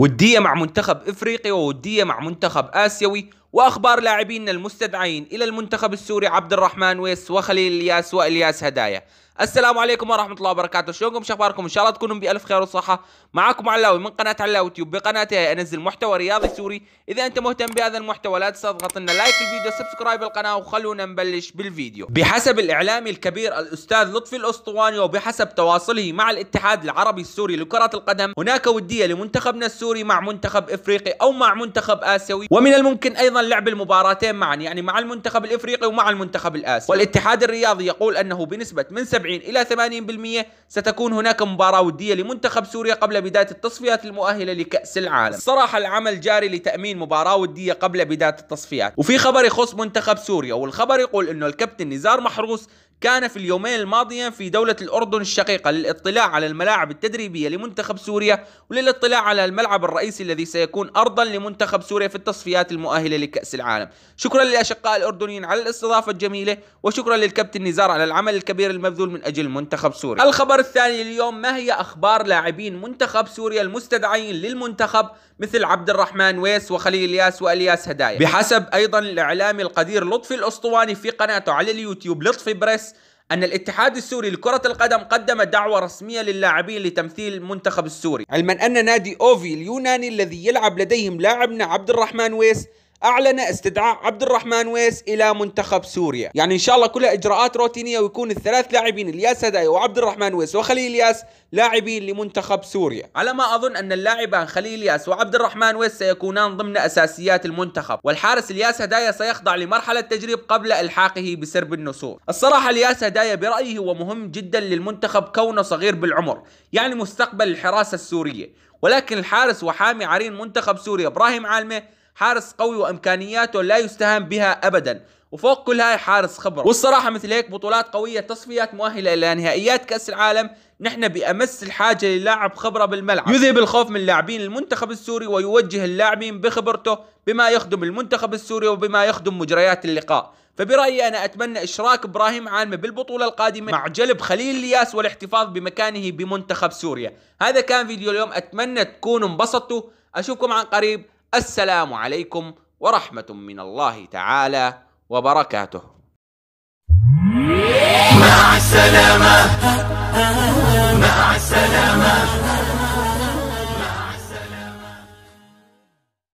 ودية مع منتخب افريقي وودية مع منتخب اسيوي واخبار لاعبينا المستدعين الى المنتخب السوري عبد الرحمن ويس وخليل الياس والياس هدايا السلام عليكم ورحمه الله وبركاته شلونكم شخباركم ان شاء الله تكونوا بالف خير وصحه معكم علاوي من قناه علاوي تيوب بقناتي انزل محتوى رياضي سوري اذا انت مهتم بهذا المحتوى لا تنسى تضغط لنا لايك الفيديو سبسكرايب القناه وخلونا نبلش بالفيديو بحسب الاعلامي الكبير الاستاذ لطفي الاسطواني وبحسب تواصله مع الاتحاد العربي السوري لكره القدم هناك وديه لمنتخبنا السوري مع منتخب افريقي او مع منتخب اسيوي ومن الممكن ايضا لعب المباراتين معا يعني مع المنتخب الافريقي ومع المنتخب الاسيوي والاتحاد الرياضي يقول انه بنسبه من 70 70 إلى 80% ستكون هناك مباراة ودية لمنتخب سوريا قبل بداية التصفيات المؤهلة لكأس العالم صراحة العمل جاري لتأمين مباراة ودية قبل بداية التصفيات وفي خبر يخص منتخب سوريا والخبر يقول أنه الكابتن نزار محروس كان في اليومين الماضيين في دولة الأردن الشقيقة للاطلاع على الملاعب التدريبية لمنتخب سوريا وللاطلاع على الملعب الرئيسي الذي سيكون أرضا لمنتخب سوريا في التصفيات المؤهلة لكأس العالم شكرا للأشقاء الأردنيين على الاستضافة الجميلة وشكرا للكابتن نزار على العمل الكبير المبذول من أجل منتخب سوريا الخبر الثاني اليوم ما هي أخبار لاعبين منتخب سوريا المستدعين للمنتخب مثل عبد الرحمن ويس وخليل الياس والياس هدايا بحسب ايضا الاعلامي القدير لطفي الاسطواني في قناته على اليوتيوب لطفي بريس أن الاتحاد السوري لكرة القدم قدم دعوة رسمية للاعبين لتمثيل المنتخب السوري علما أن نادي أوفي اليوناني الذي يلعب لديهم لاعبنا عبد الرحمن ويس أعلن استدعاء عبد الرحمن ويس إلى منتخب سوريا يعني إن شاء الله كلها إجراءات روتينية ويكون الثلاث لاعبين الياس هداي وعبد الرحمن ويس وخليل الياس لاعبين لمنتخب سوريا على ما أظن أن اللاعبان خليل الياس وعبد الرحمن ويس سيكونان ضمن أساسيات المنتخب والحارس الياس هدايا سيخضع لمرحلة تجريب قبل إلحاقه بسرب النصور الصراحة الياس هدايا برأيي هو مهم جدا للمنتخب كونه صغير بالعمر يعني مستقبل الحراسة السورية ولكن الحارس وحامي عرين منتخب سوريا إبراهيم عالمه حارس قوي وامكانياته لا يستهان بها ابدا وفوق كل هاي حارس خبرة والصراحة مثل هيك بطولات قوية تصفيات مؤهلة إلى نهائيات كأس العالم نحن بأمس الحاجة للاعب خبرة بالملعب يذهب الخوف من لاعبين المنتخب السوري ويوجه اللاعبين بخبرته بما يخدم المنتخب السوري وبما يخدم مجريات اللقاء فبرأيي أنا أتمنى إشراك إبراهيم عالمي بالبطولة القادمة مع جلب خليل الياس والاحتفاظ بمكانه بمنتخب سوريا هذا كان فيديو اليوم أتمنى تكونوا انبسطتوا أشوفكم عن قريب السلام عليكم ورحمة من الله تعالى وبركاته مع السلامة مع السلامة